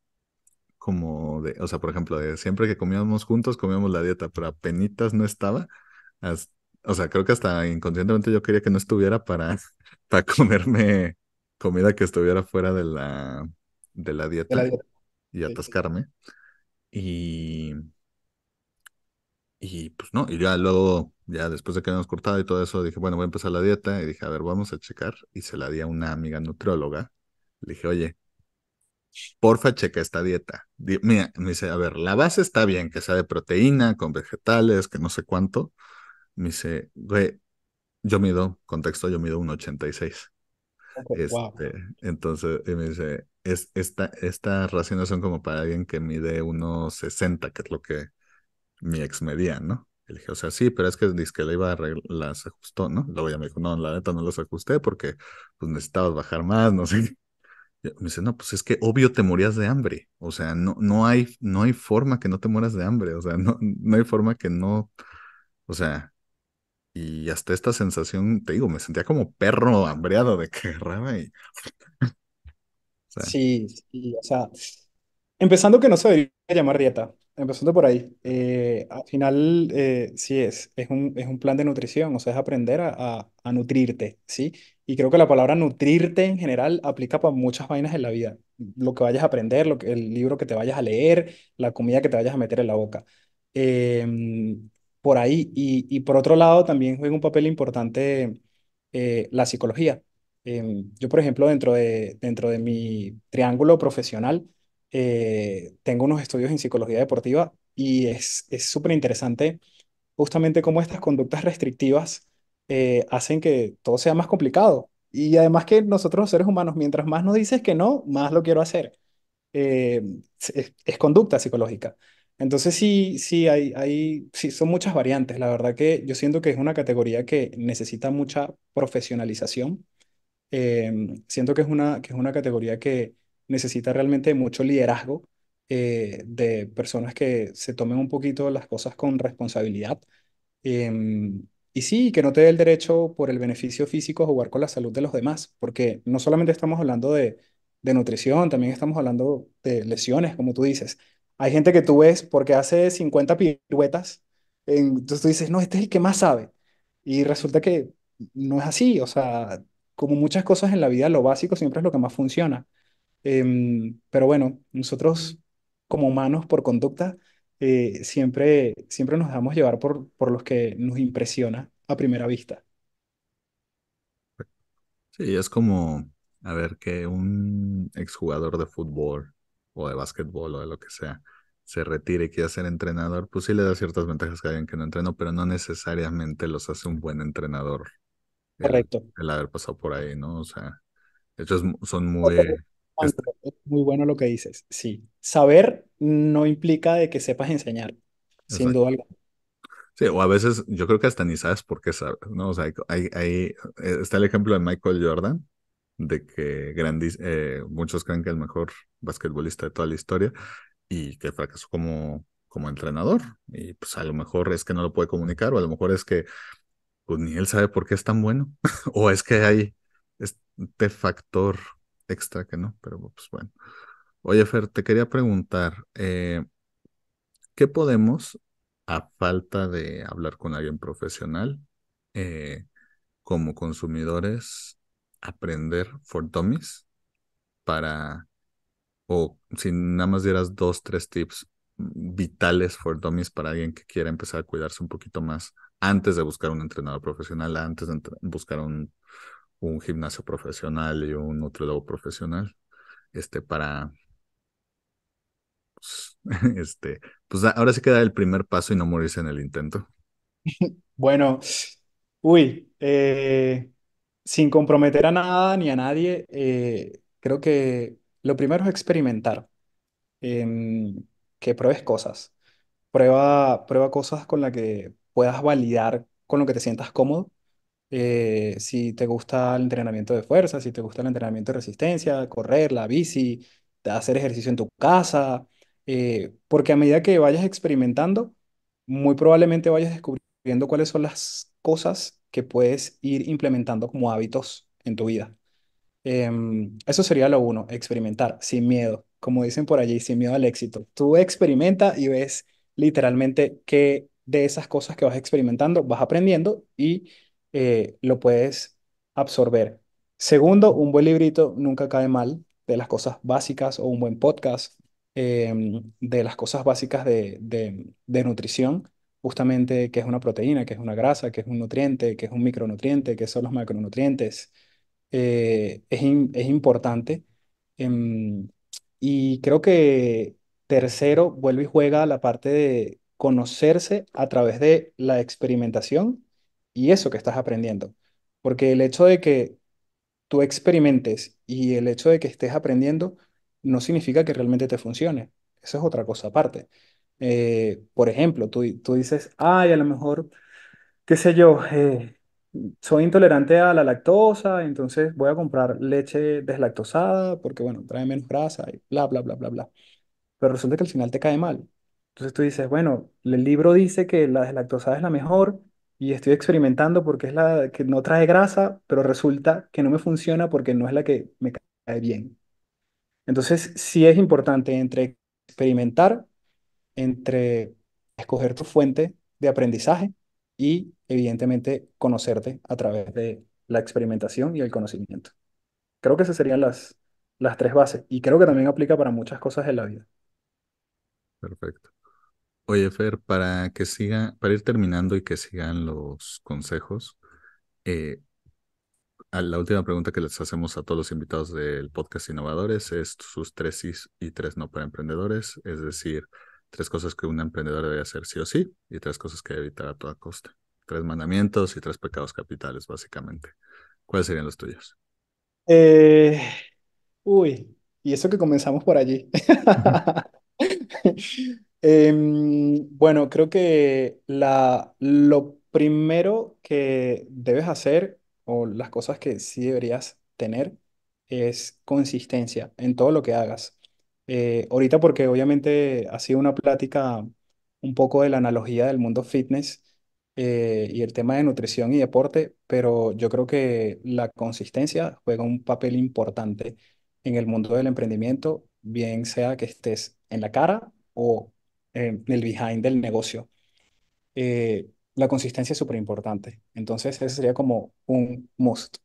como de, o sea, por ejemplo, de siempre que comíamos juntos, comíamos la dieta, pero penitas no estaba. o sea, creo que hasta inconscientemente yo quería que no estuviera para, para comerme comida que estuviera fuera de la, de la dieta, y atascarme. Y, pues no, y ya luego, ya después de que habíamos cortado y todo eso, dije, bueno, voy a empezar la dieta. Y dije, a ver, vamos a checar. Y se la di a una amiga nutrióloga. Le dije, oye, porfa, checa esta dieta. mira, me dice, a ver, la base está bien, que sea de proteína, con vegetales, que no sé cuánto. Me dice, güey, yo mido, contexto, yo mido un 86. Este, entonces, y me dice, es esta, esta racionación como para alguien que mide unos 60, que es lo que mi ex medía, ¿no? Y le dije, o sea, sí, pero es que dice iba a las ajustó, ¿no? Luego ya me dijo, no, la neta no las ajusté porque pues necesitabas bajar más, no sé. me dice, no, pues es que obvio te morías de hambre. O sea, no, no, hay, no hay forma que no te mueras de hambre. O sea, no, no hay forma que no. O sea, y hasta esta sensación, te digo, me sentía como perro hambreado de que agarraba y Sí, o sea, empezando que no se debería llamar dieta, empezando por ahí. Eh, al final, eh, sí es, es un, plan de nutrición, o sea, es aprender a, nutrirte, ¿sí? Y creo que la palabra nutrirte en general aplica para muchas vainas en la vida. Lo que vayas a aprender, lo que, el libro que te vayas a leer, la comida que te vayas a meter en la boca. Em, por ahí. Y, por otro lado, también juega un papel importante eh, la psicología. Em, yo, por ejemplo, dentro de, dentro de mi triángulo profesional, eh, tengo unos estudios en psicología deportiva y es súper interesante justamente cómo estas conductas restrictivas eh, hacen que todo sea más complicado. Y además que nosotros los seres humanos, mientras más nos dices que no, más lo quiero hacer. Eh, es, es, conducta psicológica. Entonces sí, hay, hay, sí, son muchas variantes. La verdad que yo siento que es una categoría que necesita mucha profesionalización Em, siento que es, una, que es una categoría que necesita realmente mucho liderazgo eh, de personas que se tomen un poquito las cosas con responsabilidad. Em, y sí, que no te dé el derecho por el beneficio físico a jugar con la salud de los demás, porque no solamente estamos hablando de, de nutrición, también estamos hablando de lesiones, como tú dices. Hay gente que tú ves porque hace 50 piruetas, entonces tú dices, no, este es el que más sabe. Y resulta que no es así, o sea, como muchas cosas en la vida, lo básico siempre es lo que más funciona. Em, pero bueno, nosotros como humanos por conducta eh, siempre, siempre nos damos llevar por, por los que nos impresiona a primera vista. Sí, es como, a ver, que un exjugador de fútbol o de básquetbol o de lo que sea se retire y quiera ser entrenador, pues sí le da ciertas ventajas que alguien que no entrenó, pero no necesariamente los hace un buen entrenador Correcto. El, haber pasado por ahí, ¿no? O sea, son muy... muy bueno lo que dices, sí. Saber no implica de que sepas enseñar, sin duda Sí, o a veces yo creo que hasta ni sabes por qué sabes, ¿no? O sea, hay, eh, está el ejemplo de Michael Jordan, de que eh, muchos creen que es el mejor basquetbolista de toda la historia y que fracasó como, como entrenador. Y pues a lo mejor es que no lo puede comunicar, o a lo mejor es que pues ni él sabe por qué es tan bueno. o es que hay este factor extra que no, pero pues bueno. Oye, Fer, te quería preguntar, eh, ¿qué podemos, a falta de hablar con alguien profesional, eh, como consumidores, aprender for dummies para, o si nada más dieras dos, tres tips vitales for dummies para alguien que quiera empezar a cuidarse un poquito más antes de buscar un entrenador profesional, antes de buscar un, gimnasio profesional y un nutriólogo profesional, este, para, pues, este, pues ahora sí queda el primer paso y no morirse en el intento. Bueno, uy, eh, sin comprometer a nada ni a nadie, eh, creo que lo primero es experimentar, em, que pruebes cosas, prueba, prueba cosas con las que puedas validar con lo que te sientas cómodo. Eh, si te gusta el entrenamiento de fuerza, si te gusta el entrenamiento de resistencia, correr, la bici, hacer ejercicio en tu casa, eh, porque a medida que vayas experimentando, muy probablemente vayas descubriendo cuáles son las cosas que puedes ir implementando como hábitos en tu vida. Em, eso sería lo uno, experimentar sin miedo, como dicen por allí, sin miedo al éxito. Tú experimenta y ves literalmente qué de esas cosas que vas experimentando, vas aprendiendo y eh, lo puedes absorber. Segundo, un buen librito nunca cae mal de las cosas básicas o un buen podcast em, de las cosas básicas de, nutrición, justamente qué es una proteína, qué es una grasa, qué es un nutriente, qué es un micronutriente, qué son los macronutrientes. Eh, es, es, importante. Em, y creo que tercero, vuelve y juega la parte de conocerse a través de la experimentación y eso que estás aprendiendo. Porque el hecho de que tú experimentes y el hecho de que estés aprendiendo no significa que realmente te funcione. Eso es otra cosa aparte. Eh, por ejemplo, tú, tú, dices, ay, a lo mejor, qué sé yo, eh, soy intolerante a la lactosa, entonces voy a comprar leche deslactosada porque, bueno, trae menos grasa y bla, bla, bla, bla, bla. Pero resulta que al final te cae mal. Entonces tú dices, bueno, el libro dice que la deslactosada es la mejor y estoy experimentando porque es la que no trae grasa, pero resulta que no me funciona porque no es la que me cae bien. Entonces sí es importante entre experimentar, entre escoger tu fuente de aprendizaje y evidentemente conocerte a través de la experimentación y el conocimiento. Creo que esas serían las, las tres bases y creo que también aplica para muchas cosas en la vida. Perfecto. Oye, Fer, para que siga, para ir terminando y que sigan los consejos, eh, a la última pregunta que les hacemos a todos los invitados del podcast Innovadores es sus tres sí y tres no para emprendedores, es decir, tres cosas que un emprendedor debe hacer sí o sí y tres cosas que debe evitar a toda costa. Tres mandamientos y tres pecados capitales, básicamente. ¿Cuáles serían los tuyos? Eh, uy, y eso que comenzamos por allí. Em, bueno, creo que la, lo primero que debes hacer o las cosas que sí deberías tener es consistencia en todo lo que hagas. Eh, ahorita porque obviamente ha sido una plática un poco de la analogía del mundo fitness eh, y el tema de nutrición y deporte, pero yo creo que la consistencia juega un papel importante en el mundo del emprendimiento, bien sea que estés en la cara o eh, el behind del negocio, eh, la consistencia es súper importante. Entonces, ese sería como un must.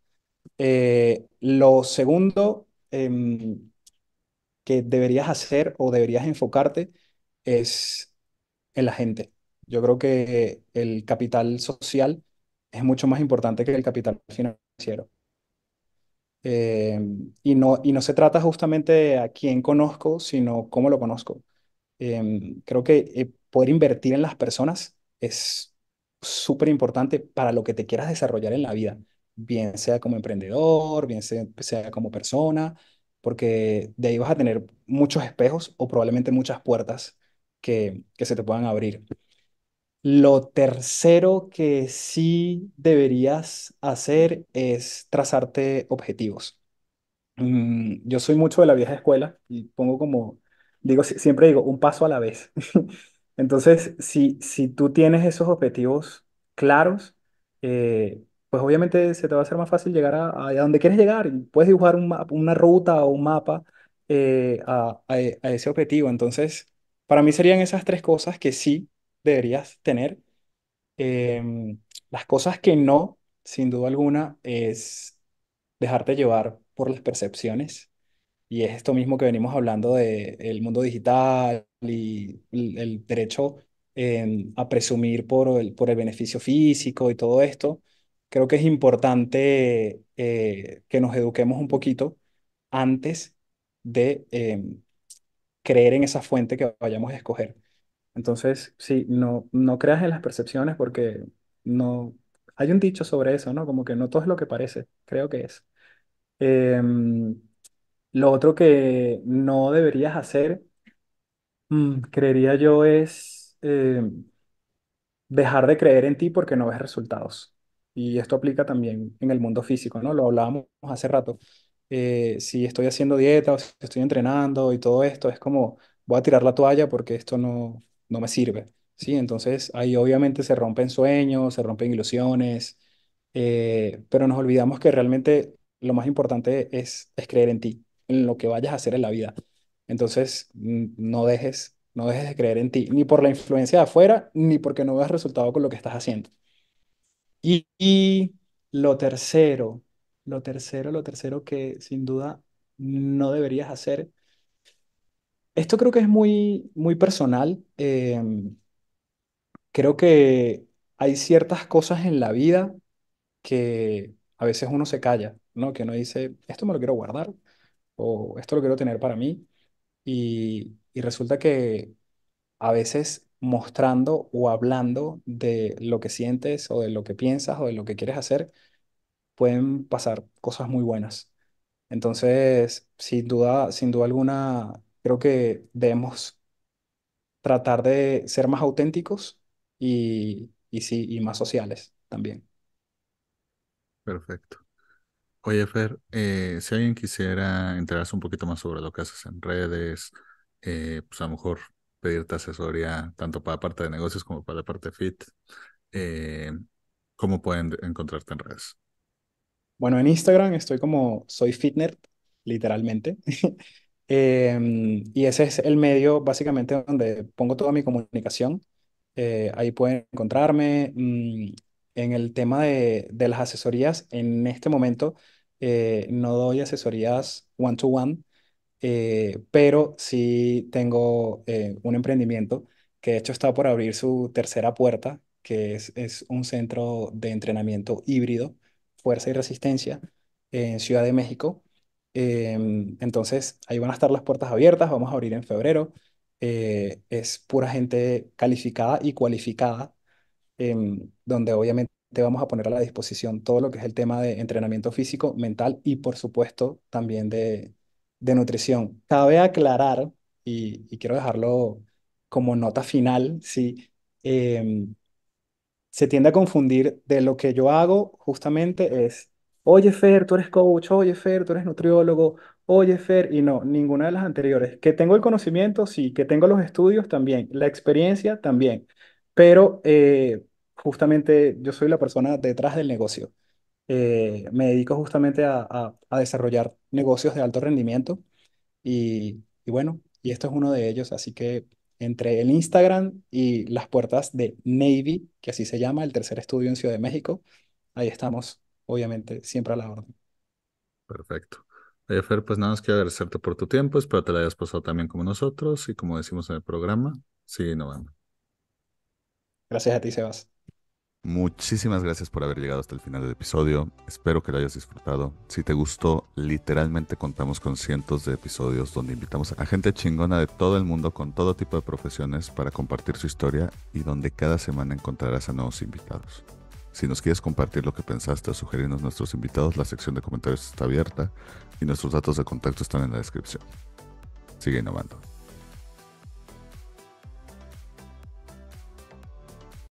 Eh, lo segundo em, que deberías hacer o deberías enfocarte es en la gente. Yo creo que el capital social es mucho más importante que el capital financiero. Eh, y, no, y no se trata justamente a quién conozco, sino cómo lo conozco. Em, creo que eh, poder invertir en las personas es súper importante para lo que te quieras desarrollar en la vida, bien sea como emprendedor, bien sea, como persona, porque de ahí vas a tener muchos espejos o probablemente muchas puertas que, que se te puedan abrir. Lo tercero que sí deberías hacer es trazarte objetivos. Mm, yo soy mucho de la vieja escuela y pongo como siempre digo, un paso a la vez. Entonces, si, si tú tienes esos objetivos claros, eh, pues obviamente se te va a hacer más fácil llegar a, donde quieres llegar. Puedes dibujar una ruta o un mapa eh, a, ese objetivo. Entonces, para mí serían esas tres cosas que sí deberías tener. Em, las cosas que no, sin duda alguna, es dejarte llevar por las percepciones y es esto mismo que venimos hablando del el mundo digital y el derecho em, a presumir por el, por el beneficio físico y todo esto. Creo que es importante eh, que nos eduquemos un poquito antes de em, creer en esa fuente que vayamos a escoger. Entonces, sí, no, no creas en las percepciones porque no... Hay un dicho sobre eso, ¿no? Como que no todo es lo que parece, creo que es. Em, lo otro que no deberías hacer, mm, creería yo, es em, dejar de creer en ti porque no ves resultados. Y esto aplica también en el mundo físico, ¿no? Lo hablábamos hace rato. Eh, si estoy haciendo dieta o si estoy entrenando y todo esto, es como voy a tirar la toalla porque esto no, no me sirve, ¿sí? Entonces ahí obviamente se rompen sueños, se rompen ilusiones, eh, pero nos olvidamos que realmente lo más importante es, es creer en ti en lo que vayas a hacer en la vida. Entonces, no dejes, no dejes de creer en ti, ni por la influencia de afuera, ni porque no veas resultado con lo que estás haciendo. Y, lo tercero, lo tercero, lo tercero que sin duda no deberías hacer. Esto creo que es muy, muy personal. Em, creo que hay ciertas cosas en la vida que a veces uno se calla, ¿no? Que uno dice, esto me lo quiero guardar, o esto lo quiero tener para mí. Y, resulta que a veces mostrando o hablando de lo que sientes o de lo que piensas o de lo que quieres hacer, pueden pasar cosas muy buenas. Entonces, sin duda, sin duda alguna, creo que debemos tratar de ser más auténticos y, y sí, y más sociales también. Perfecto. Oye, Fer, eh, si alguien quisiera enterarse un poquito más sobre lo que haces en redes, eh, pues a lo mejor pedirte asesoría tanto para la parte de negocios como para la parte fit, eh, ¿cómo pueden encontrarte en redes? Bueno, en Instagram estoy como soy fitner, literalmente. Em, y ese es el medio básicamente donde pongo toda mi comunicación. ahí pueden encontrarme. Mm, en el tema de, las asesorías, en este momento eh, no doy asesorías one-to-one, eh, pero sí tengo eh, un emprendimiento que de hecho está por abrir su tercera puerta, que es, es un centro de entrenamiento híbrido, fuerza y resistencia, en Ciudad de México. Em, entonces, ahí van a estar las puertas abiertas, vamos a abrir en febrero. es pura gente calificada y cualificada Em, donde obviamente vamos a poner a la disposición todo lo que es el tema de entrenamiento físico, mental y por supuesto también de, nutrición. Cabe aclarar, y, quiero dejarlo como nota final, si em, se tiende a confundir de lo que yo hago justamente es, oye Fer, tú eres coach, oye Fer, tú eres nutriólogo, oye Fer, y no, ninguna de las anteriores. Que tengo el conocimiento, sí, que tengo los estudios también, la experiencia también pero eh, justamente yo soy la persona detrás del negocio. Eh, me dedico justamente a, desarrollar negocios de alto rendimiento y, bueno, y esto es uno de ellos, así que entre el Instagram y las puertas de Navy, que así se llama, el tercer estudio en Ciudad de México, ahí estamos, obviamente, siempre a la orden. Perfecto. hay Fer, pues nada más quiero agradecerte por tu tiempo, espero te la hayas pasado también como nosotros y como decimos en el programa, sí no vamos Gracias a ti, Sebas. Muchísimas gracias por haber llegado hasta el final del episodio. Espero que lo hayas disfrutado. Si te gustó, literalmente contamos con cientos de episodios donde invitamos a gente chingona de todo el mundo con todo tipo de profesiones para compartir su historia y donde cada semana encontrarás a nuevos invitados. Si nos quieres compartir lo que pensaste o sugerirnos nuestros invitados, la sección de comentarios está abierta y nuestros datos de contacto están en la descripción. Sigue innovando.